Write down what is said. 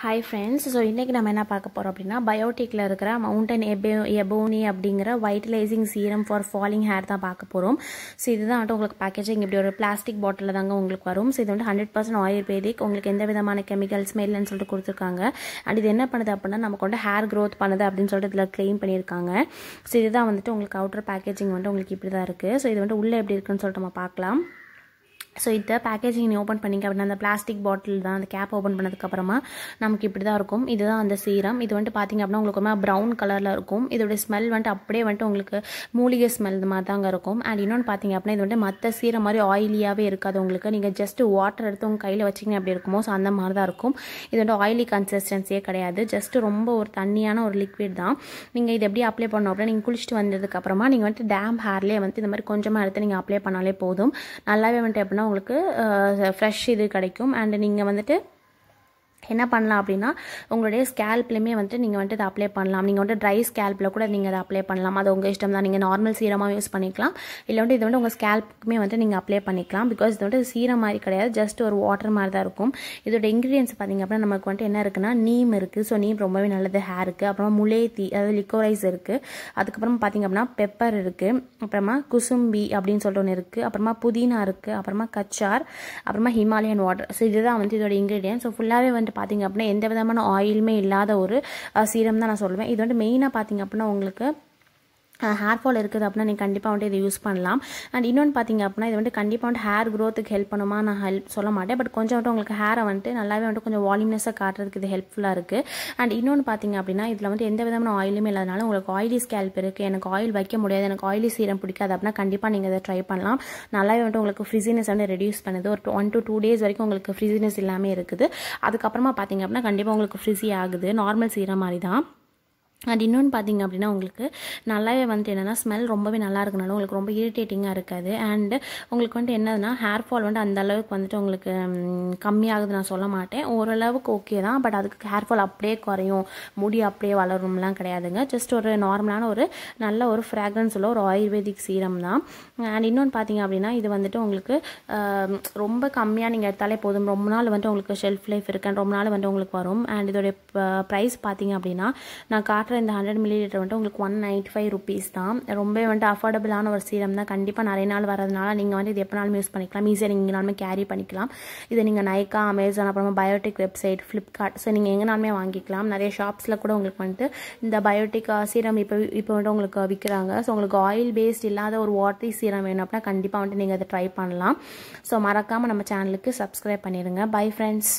hi friends so இன்றைக்கி நம்ம என்ன பார்க்க போகிறோம் அப்படின்னா பயோட்டிக்கில் இருக்கிற மவுண்டன் எபோ எபோனி அப்படிங்கிற vitalizing serum for falling hair தான் பார்க்க போகிறோம் ஸோ இதுதான் ஆட்டும் உங்களுக்கு பேக்கேஜிங் இப்படி ஒரு பிளாஸ்டிக் பாட்டில் தாங்க உங்களுக்கு வரும் ஸோ இது வந்து ஹண்ட்ரட் பர்சன்ட் ஆயுர்வேதிக் உங்களுக்கு எந்த விதமான கெமிக்கல்ஸ் இல்லைன்னு சொல்லிட்டு கொடுத்துருக்காங்க அண்ட் இது என்ன பண்ணுது அப்படின்னா நமக்கு வந்து ஹேர் க்ரோத் பண்ணுது அப்படின்னு சொல்லிட்டு இதில் கிளைம் பண்ணியிருக்காங்க ஸோ இதுதான் வந்துட்டு உங்களுக்கு அவுட்டர் பேக்கேஜிங் வந்துட்டு உங்களுக்கு இப்படி தான் இருக்குது ஸோ இது வந்துட்டு உள்ளே எப்படி இருக்குன்னு சொல்லிட்டு நம்ம பார்க்கலாம் ஸோ இந்த பேக்கேஜிங் நீ ஓப்பன் பண்ணிங்க அப்படின்னா அந்த பிளாஸ்டிக் பாட்டில் தான் அந்த கேப் ஓப்பன் பண்ணதுக்கப்புறமா நமக்கு இப்படி தான் இருக்கும் இதுதான் அந்த சீரம் இது வந்துட்டு பார்த்திங்க அப்படின்னா உங்களுக்கு ரொம்ப ப்ரௌன் கலரில் இருக்கும் இதோடைய ஸ்மெல் வந்துட்டு அப்படியே வந்துட்டு உங்களுக்கு மூலிகை ஸ்மெல் இது மாதிரி தாங்க இருக்கும் அண்ட் இன்னொன்று பார்த்திங்க அப்படின்னா இது வந்துட்டு மற்ற சீரம் மாதிரி ஆயிலியாகவே இருக்காது உங்களுக்கு நீங்கள் ஜஸ்ட்டு வாட்டர் எடுத்து உங்கள் கையில் வச்சிங்கன்னா எப்படி இருக்குமோ ஸோ அந்த மாதிரி தான் இருக்கும் இது வந்துட்டு ஆயிலி கன்சிஸ்டன்சியே கிடையாது ஜஸ்ட்டு ரொம்ப ஒரு தண்ணியான ஒரு லிக்விட் தான் நீங்கள் இது எப்படி அப்ளை பண்ணோம் அப்படின்னா நீங்கள் குளிச்சுட்டு வந்ததுக்கப்புறமா நீங்கள் வந்துட்டு டேம் ஹேர்லேயே வந்து இந்த மாதிரி கொஞ்சமாக எடுத்து நீங்கள் அப்ளை பண்ணாலே போதும் நல்லாவே வந்துட்டு எப்படின்னா உங்களுக்கு ஃப்ரெஷ் இது கிடைக்கும் அண்டு நீங்கள் வந்துட்டு என்ன பண்ணலாம் அப்படின்னா உங்களுடைய ஸ்கேல்ப்லேயுமே வந்துட்டு நீங்கள் வந்துட்டு இதை அப்ளை பண்ணலாம் நீங்கள் வந்துட்டு ட்ரை ஸ்கேல்ப்பில் கூட நீங்கள் இதை அப்ளை பண்ணலாம் அது உங்கள் இஷ்டம் தான் நீங்கள் நார்மல் சீரமாக யூஸ் பண்ணிக்கலாம் இல்லை வந்துட்டு இது வந்து உங்கள் ஸ்கேல்ப்புக்குமே வந்துட்டு நீங்கள் அப்ளை பண்ணிக்கலாம் பிகாஸ் இது வந்துட்டு சீரம் மாதிரி கிடையாது ஜஸ்ட் ஒரு வாட்டர் மாதிரி தான் இருக்கும் இதோட இன்க்ரீடியன்ஸ் பார்த்திங்க அப்படின்னா நமக்கு வந்துட்டு என்ன இருக்குன்னா நீம் இருக்குது ஸோ நீம் ரொம்பவே நல்லது ஹேருக்கு அப்புறமா முலேத்தி அதாவது லிக்கோரைஸ் இருக்குது அதுக்கப்புறம் பார்த்திங்க அப்படின்னா பெப்பர் இருக்குது அப்புறமா குசும்பி அப்படின்னு சொல்லிட்டு ஒன்று இருக்குது அப்புறமா புதினா இருக்குது அப்புறமா கச்சார் அப்புறமா ஹிமாலயன் வாட்டர் ஸோ இதுதான் வந்து இதோட இன்க்ரீடியன்ஸ் ஸோ ஃபுல்லாகவே வந்துட்டு பார்த்திங்க அப்படின்னா எந்த விதமான ஆயிலுமே இல்லாத ஒரு சீரம் தான் நான் சொல்லுவேன் இது வந்து மெயினாக பார்த்திங்க அப்படின்னா உங்களுக்கு ஹேர் ஃபால் இருக்குது அப்படின்னா நீங்கள் கண்டிப்பாக வந்துட்டு இதை யூஸ் பண்ணலாம் அண்ட் இன்னொன்று பார்த்தீங்க அப்படின்னா இது வந்துட்டு கண்டிப்பாக வந்துட்டு ஹேர் க்ரோத்துக்கு ஹெல்ப் பண்ணுமா நான் ஹெல்ப் சொல்ல மாட்டேன் பட் கொஞ்சம் வந்துட்டு உங்களுக்கு ஹேரை வந்துட்டு நல்லாவே வந்துட்டு கொஞ்சம் வால்யூம்னஸாக காட்டுறதுக்கு இது ஹெல்ப்ஃபுல்லாக இருக்குது அண்ட் இன்னொன்று பார்த்தீங்க அப்படின்னா இதில் வந்துட்டு எந்த விதமான ஆயிலுமே இல்லாதனால உங்களுக்கு ஆயிலி ஸ்கேல்ப் இருக்குது எனக்கு ஆயில் வைக்க முடியாது எனக்கு ஆயிலி சீரம் பிடிக்காது அப்படின்னா கண்டிப்பாக நீங்கள் இதை ட்ரை பண்ணலாம் நல்லாவே வந்துட்டு உங்களுக்கு ஃப்ரிசினஸ் வந்து ரெடியூஸ் பண்ணுது ஒரு ஒன் டு டூ டேஸ் வரைக்கும் உங்களுக்கு ஃப்ரிசினஸ் இல்லாமல் இருக்குது அதுக்கப்புறமா பார்த்தீங்க அப்படின்னா கண்டிப்பாக உங்களுக்கு ஃப்ரிஸி ஆகுது நார்மல் சீரம் மாதிரி தான் அது இன்னொன்று பார்த்திங்க அப்படின்னா உங்களுக்கு நல்லாவே வந்துட்டு என்னென்னா ஸ்மெல் ரொம்பவே நல்லா இருக்கனால உங்களுக்கு ரொம்ப இரிட்டேட்டிங்காக இருக்காது அண்டு உங்களுக்கு வந்துட்டு என்னதுன்னா ஹேர் ஃபால் வந்துட்டு அந்த அளவுக்கு வந்துட்டு உங்களுக்கு கம்மியாகுது நான் சொல்ல மாட்டேன் ஓரளவுக்கு ஓகே தான் பட் அதுக்கு ஹேர் ஃபால் அப்படியே குறையும் முடி அப்படியே வளரும்லாம் கிடையாதுங்க ஜஸ்ட் ஒரு நார்மலான ஒரு நல்ல ஒரு ஃப்ராக்ரன்ஸ் உள்ள ஒரு ஆயுர்வேதிக் சீரம் தான் அண்ட் இன்னொன்று பார்த்திங்க அப்படின்னா இது வந்துட்டு உங்களுக்கு ரொம்ப கம்மியாக நீங்கள் எடுத்தாலே போதும் ரொம்ப நாள் வந்துட்டு உங்களுக்கு ஷெல்ஃப் லைஃப் இருக்கு ரொம்ப நாள் வந்துட்டு உங்களுக்கு வரும் அண்ட் இதோடைய ப்ரைஸ் பார்த்திங்க அப்படின்னா நான் காட்டு வாட்டர் இந்த ஹண்ட்ரட் மில்லி லிட்டர் வந்துட்டு உங்களுக்கு ஒன் நைன்டி ஃபைவ் ருபீஸ் தான் ரொம்ப வந்துட்டு அஃபோர்டபுளான ஒரு சீரம் தான் கண்டிப்பாக நிறைய நாள் வரதுனால நீங்கள் வந்து இது எப்போனாலும் யூஸ் பண்ணிக்கலாம் ஈஸியாக நீங்கள் எங்கேனாலுமே கேரி பண்ணிக்கலாம் இதை நீங்கள் நைக்கா அமேசான் அப்புறமா பயோட்டிக் வெப்சைட் ஃப்ளிப்கார்ட் ஸோ நீங்கள் எங்கேனாலுமே வாங்கிக்கலாம் நிறைய ஷாப்ஸில் கூட உங்களுக்கு வந்துட்டு இந்த பயோட்டிக் சீரம் இப்போ இப்போ வந்துட்டு உங்களுக்கு விற்கிறாங்க ஸோ உங்களுக்கு ஆயில் பேஸ்ட் இல்லாத ஒரு வாட்டரி சீரம் வேணும் அப்படின்னா கண்டிப்பாக வந்துட்டு நீங்கள் அதை ட்ரை பண்ணலாம் ஸோ மறக்காமல் நம்ம சேனலுக்கு சப்ஸ்கிரைப் பண்ணிடுங்க பை ஃப்ரெண்ட்ஸ்